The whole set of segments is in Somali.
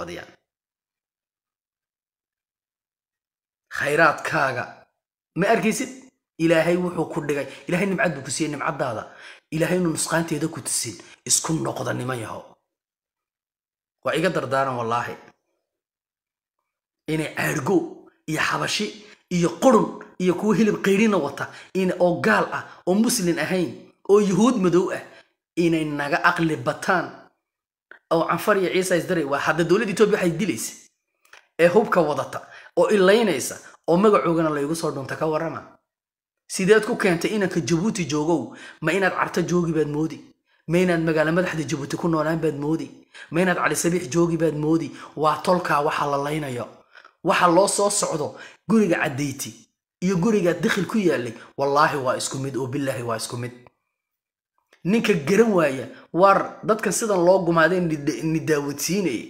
badiyaan khayraadkaaga ma arkaysid ilaahay wuxuu ku dhigay ilahay nimcad buu ku siiyey nimcaddaada ilaahay inuu nusqaanteeda ku tusin isku noqda niman yaho waa iga dardaaran wallaahi inay caargo iyo xabashi iyo qurun iyo kuwa hilib qayrina wata in oo gaal ah oo muslin ahayn oo yuhuud madow ah inay naga aqli bataan oo canfar iyo ciise isdaray waa hadda dowladda etoobiya waxay dilaysa ee hubka wadata oo ilaynaysa oo magacoogana laygu soo dhunta ka warrama sideed ku keentay inanka jabuuti joogow ma inaad carto joogi baad moodi ma inaad magaalo madaxda jabuuti ku noolaan baad moodi ma inaad cali sabiix joogi baad moodi waa tolkaa waxa la laynayo waxa loo soo socdo guriga cadayti iyo guriga dakhil ku yaallay wallaahi waa isku mid oo bilaahi waa isku mid ninka garan waaya waar dadkan sidan loo gumaadee nidaawadsiinaya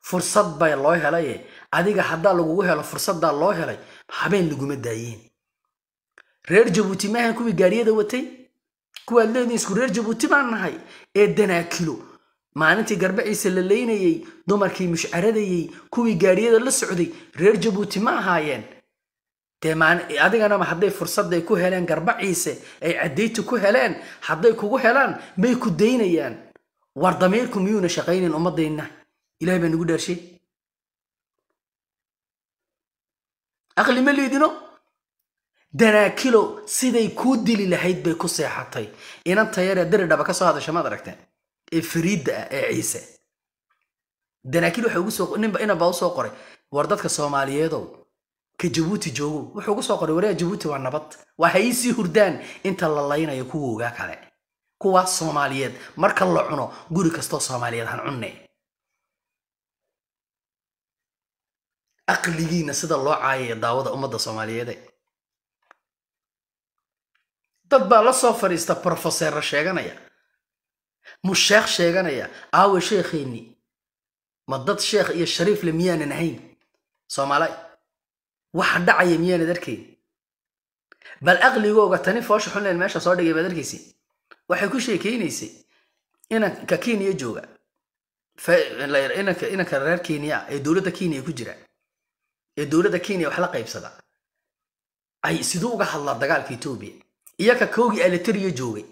fursad baa loo helaye adiga haddaa lagugu helo fursaddaa loo helay habeen laguma daayeen reer jabuuti maahan kuwii gaariyada watay kuwaad leedihin isku reer jabuuti baan nahay ee danaakilo maalintii garbe ciise la leynayay dumarkii mushcaradayey kuwii gaariyada la socday reer jabuuti ma ahaayeen adiganaba hadday fursadday ku heleen garba ciise ay caddayti ku heleen hadday kugu helaan may ku daynayaan war damiirku miyuuna shaqaynayn ummadayna ilahay baa nagu dhaarshay aqli ma liidino danaakilo siday kuu dili lahayd bay ku seexatay inanta yaree diridhaba ka soo hadasha maad aragteen ee fariidda ah ee ciise danaakil waxa ugu soo ninba inaba u soo qoray war dadka soomaaliyeedow ka jabuuti joogo wuxuu ugu soo qoray wareega jabuuti waa nabad waxa ay hurdaan inta la laynaya kuwooga kale kuwa soomaaliyeed marka la cuno guri kastoo soomaaliyeed han cunne aqligiina sida loo caayaya daawada ummadda soomaaliyeede dad baa la soo fadhiista brofeseera sheeganaya musheekh sheeganaya aawe sheekheenni ma dad sheekh iyo shariifle miyaanan ahayn soomaali waxa dhacaya miyaanad arkayn bal aqligooga tani foosha xunleen meesha soo dhigay baad arkaysa waxay ku sheekeynaysay inanka kenya jooga inanka reer kenya ee dowladda kenya ku jira ee dowladda kenya wax la qaybsada ay siduu uga hadlaa dagaalka etoobiya iyaka koogii aleteriya joogay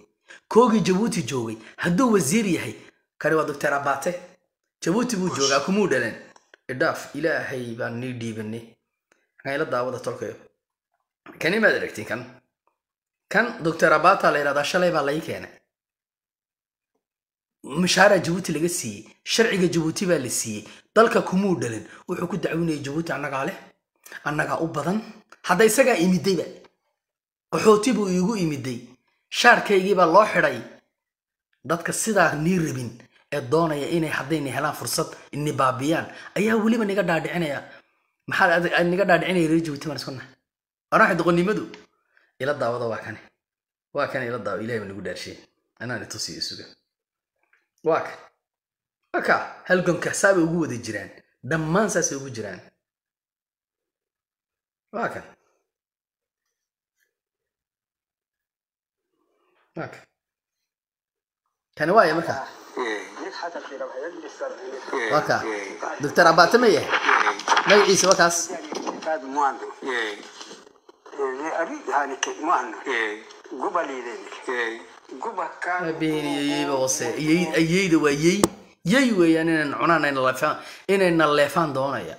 koogii jabuuti joogay hadduu wasiir yahay kani waa doctor abate jabuuti buu joogaa kumuu dhaleen idhaaf ilaahay baan nii dhiibanay la daawada tolkayo kani maad aragtiin kan kan doctor abata la yidhahdaa shalay baa lai keenay mushaara jabuuti laga siiyey sharciga jabuuti baa la siiyey dalka kumuu dhalin wuxuu ku dacwinayay jabuuti annagaa leh annagaa u badan hadda isagaa imidayba qaxooti buu iigu imiday shaarkaygiibaa loo xidhay dadka sidaa nii rabin ee doonaya inay haddaynay helaan fursad ini baabiyaan ayaa weliba niga dhaadhicinaya maxaad niga dhaadhicinaya reer jabuuti isku nahay waana waxa ila daawada waa kane waa kane ila daawo ilahay baa nagu dhaarshay anaan itusiyo isuga waa kan waa halgonka saabay ugu wada jiraan dhammaan saasay ugu jiraan waa kan waa kan kani waaya markaa waa ka doctor abbaate yahay magaciisa wakaas ayeyda waa yey yey weeyaan inayna cunaan inayna leefaan doonaya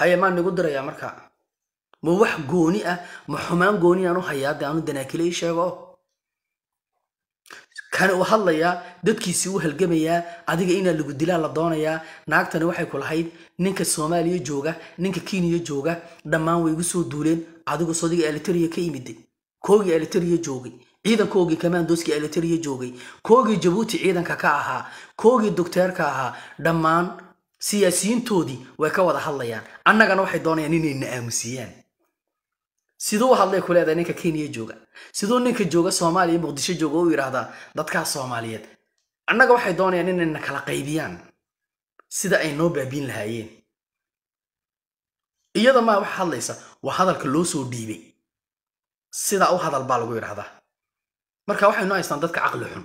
haye maa nigu diraya marka ma wax gooni ah eh, ma xumaan gooni aanu hayaade aanu danaakile sheego kani uu hadlayaa dadkiisii u halgamayaa adiga inaa lagu dilaa la doonayaa naagtani waxay ku lahayd ninka soomaaliya jooga ninka kenya jooga dhammaan way igu soo duuleen adigu sodiga eliteria ka yimiday koogii eliteria joogay ciidankoogii kamandooskii eliteria joogay koogii jabuuti ciidanka ka ahaa koogii dokteerka ahaa dhammaan siyaasiyiintoodii way ka wada hadlayaan annagana waxay doonayaan inay na aamusiiyaan siduu u hadlay ku leedahay ninka kenya jooga siduu ninka jooga soomaaliya muqdisho jooga u yidhaahdaa dadkaas soomaaliyeed annaga waxay doonayaan inay na kala qaybiyaan sida ay noo baabiin lahaayeen iyada maa waxa hadlaysa waa hadalka loo soo dhiibay sidaa u hadal baa lagu yidhahdaa marka waxaynu haystaan dadka caqli xun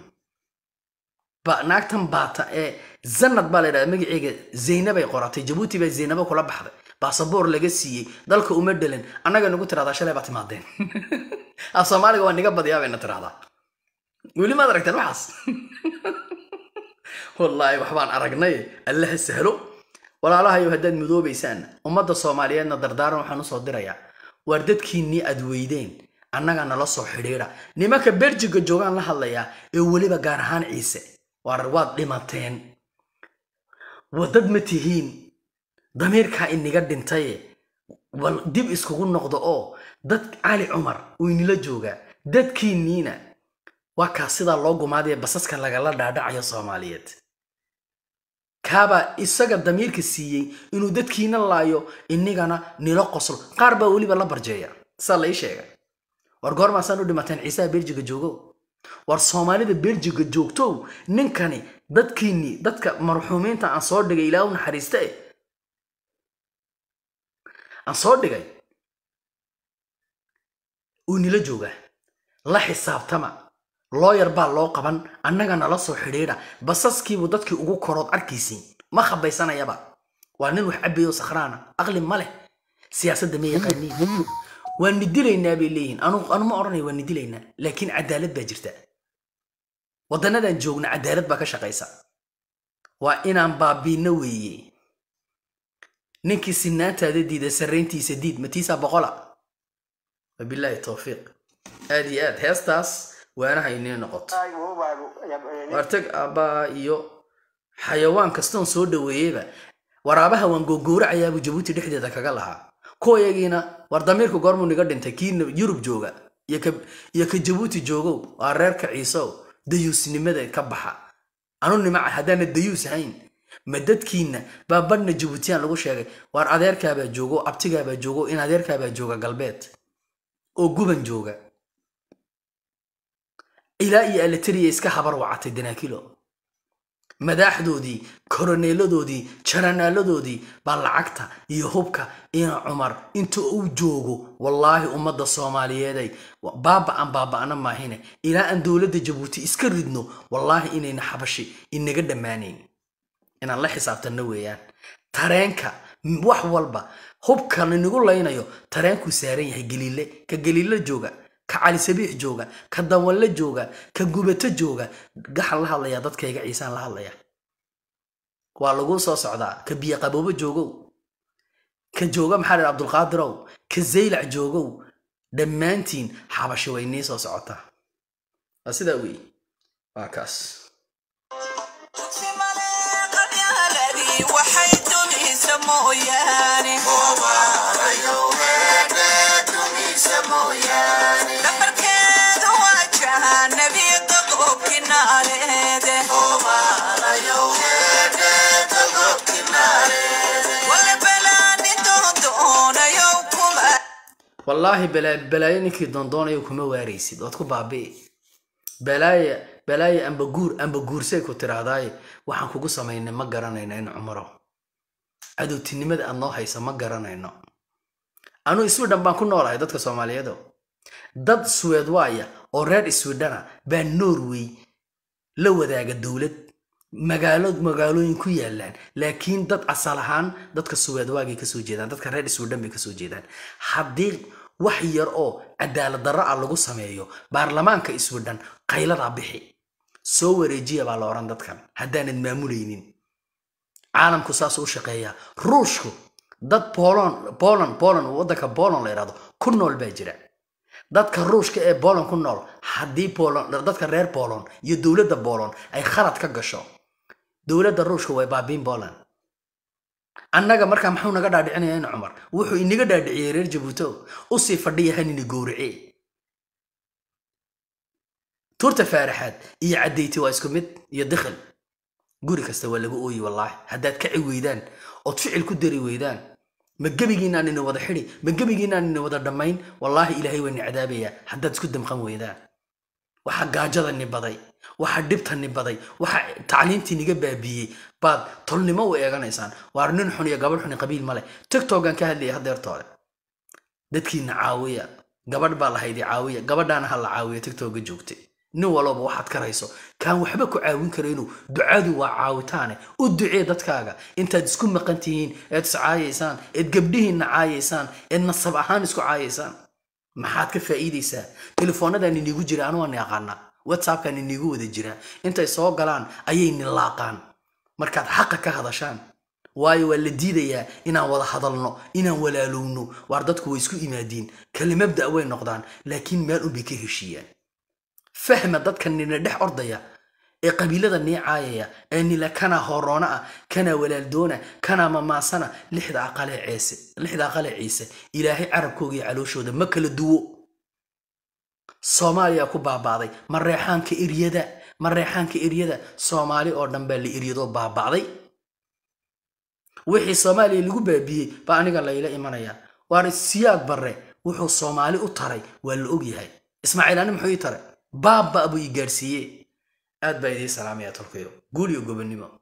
naagtan baata ee zanad baa la ydhahda magaceyga zaynabay qoratay jabuuti baa zaynabo kula baxday baasaboor laga siiyey dalka uma dhelan annaga nagu tiradaa shalay baa timaadeen af soomaaliga waa niga badiyaa bayna tiraahdaa weli maad aragteen waxaas wallaahi waxbaan aragnay allaha sahlo walaalahayo haddaad mudoobaysaan ummadda soomaaliyeedna dardaaran waxaan usoo dirayaa waar dadkiinnii aad weydeen annaga nala soo xidhiidha nimanka berjiga joogaan la hadlayaa ee weliba gaar ahaan ciise waar waad dhimateen wadad ma tihiin damiirkaa iniga dhintaye wal dib iskugu noqdo oo dad cali cumar uu inila joogaa dadkiiniina waa kaa sidaa loo gumaadaya basaska lagala dhaadhacayo soomaaliyeed kaabaa isaga damiirka siiyey inuu dadkiina laayo inigana nilo qoslo qaar baa weliba la barjeeya saa la ii sheega war goormaasaan u dhimateen ciisaha beljiga joogo war soomaalida beljiga joogtow ninkani dadkiinnii dadka marxuumiinta aan soo dhigay ilaa naxariiste eh aan soo dhigay uu nila joogaa la xisaabtama looyar baa loo qaban annagana la soo xidhiidha basaskiibuu dadkii ugu korood arkiisiin ma khabaysanayaba waa nin wax cabayo sakhraana aqli ma leh siyaasadda ma yaqaaniin waani nidilaynaa bay leeyihin anuma odhanaya waani nidilaynaa laakiin cadaalad baa jirta waddannadaan joogna cadaalad baa ka shaqaysa waa inaan baabiinno weeye ninkii sinaantaada diida sarayntiisa diid matiisaa boqola wabilaahi towfiiq aad iyo aad heestaas waanaha inii noqoto waartag abbaa iyo xayawaan kastoon soo dhaweeyeyba waraabaha waan googooracayaabuu jabuuti dhexdeeda kaga lahaa kuwayagiina war damiirka goormuu niga dhintay kii yurub jooga iyo ka jabuuti joogow waa reerka ciisow dayuusnimada ka baxa anu haddaana dayuus ahayn ma dadkiina baa badhna jabuutiyaan lagu sheegay waar adeerkaabaa joogo abtigaabaa joogo in adeerkaabaa jooga galbeed oo guban jooga ilaa iyo alatariya iska habar wacatay danaakilo madaaxdoodii koroneeladoodii jaranaaladoodii baa lacagta iyo hubka iyo cumar inta uu joogo wallaahi ummadda soomaaliyeeday baaba baaba'an baaba'ana maahine ilaa aan dowladda jabuuti iska ridno wallaahi inayna xabashi inaga dhammaanayn inaan la xisaabtanno weeyaan tareenka wax walba hubkan inagu laynayo tareenkuu saaran yahay galiile ka galiile jooga ka cali sabiix jooga ka dawalle jooga ka gubato jooga gaxan la hadlaya dadkayga ciisaan la hadlaya waa laguu soo socdaa ka biyaqaboobo joogow ka jooga maxaa dha abdulqaadirow ka zaylac joogow dhammaantiin xabashi way nii soo socotaa waa sidaa weeye waa kaas mooyaane wallaahi balaayo ninkii doondoonaya kuma waaraysid oad ku baabi'i balaayo balaayo amba guur amba guursay ku tirahdaaye waxaan kugu samaynay ma garanayno in cumaro cadowtinimada aad noo haysa ma garanayno anuu iswidhan baan ku noolahay dadka soomaaliyeedo dad sweed waaya oo reer iswidhana baa norway la wadaaga dowlad magaalo magaalooyin ku yaalaan laakiin dad asal ahaan dadka suweedwaagay kasoo jeedaan dadka reer iswidhan bay kasoo jeedaan haddii wax yar oo cadaalad darro a ah lagu sameeyo baarlamaanka iswidhan qayladaa bixi soo wareejiya baa la odhan dadkan haddaanad maamulaynin caalamku saas u shaqeeya ruushku dad bolon bolan bolan waddanka bolan la yidhahdo ku nool baa jira dadka ruushka ee bolan ku nool haddii bolon dadka reer bolan iyo dowladda bolan ay khalad ka gasho dowladda ruushka way baabiin boland annaga markaa maxuu naga dhaadhicinayaa in cumar wuxuu iniga dhaadhiciyey reer jabuuti o u sii fadhiya hanina gowrace faaraxaad iyo caddayti waa isku mid iyo dikhil guri kasta waa lagu ooyi wallaahi haddaad kaci weydaan ood ficil ku dari weydaan ma gebigiinaan ina wada xidi ma gebigiinaan ina wada dhammayn wallaahi ilaahay waa ni cadaabayaa haddaad isku damqan weydaan waxaa gaajadani baday waxaa dhibtani baday waxaa tacliintii niga baabiiyey baad tolnimo u eeganaysaan waar nin xun iyo gabadh xuni qabiil ma leh ka hadlayay hadeertoole dadkiina caawiya gabadh baa lahayday caawiya gabadhaana ha la caawiya tigtoga joogtay nin walooba waxaad karayso kaan waxba ku caawin karaynu ducadu waa caawitaane u ducee dadkaaga intaad isku maqan tihiin eed iscaayaysaan eed gabdhihiinna caayaysaan eed nasab ahaan isku caayaysaan maxaad ka faa'iidaysaa telefoonadaani niigu jira anuani aqaanaa whatsappkan inigu wada jiraa intay soo galaan ayay nilaaqaan markaad xaqa ka hadashaan waayo waa la diidayaa inaan wada hadalno inaan walaalowno waar dadku way isku imaadiin kale mabda' way noqdaan laakiin meel unbay ka heshiiyaan fahma dadka nina dhex ordaya ee qabiilada niicaayaya ee nila kanaa hooroona ah kana walaaldoona kanaa mamaasana lixda aqalee ciise ilaahay carabkooga iyo calooshooda ma kala duwo soomaaliya ku baaba'day mareexaanka reexaanka mareexaanka ma eryada soomaali oo dhan baa la eryadoo baaba'day wixii soomaaliya lagu baabiyey baa aniga layla imanayaa waar siyaad barre wuxuu soomaali u taray waa la ogyahay ismaaciil ani muxuu ii taray baaba buu ii gaadhsiiye aad baa idii salaamaya turkiyo guul iyo gobonnimo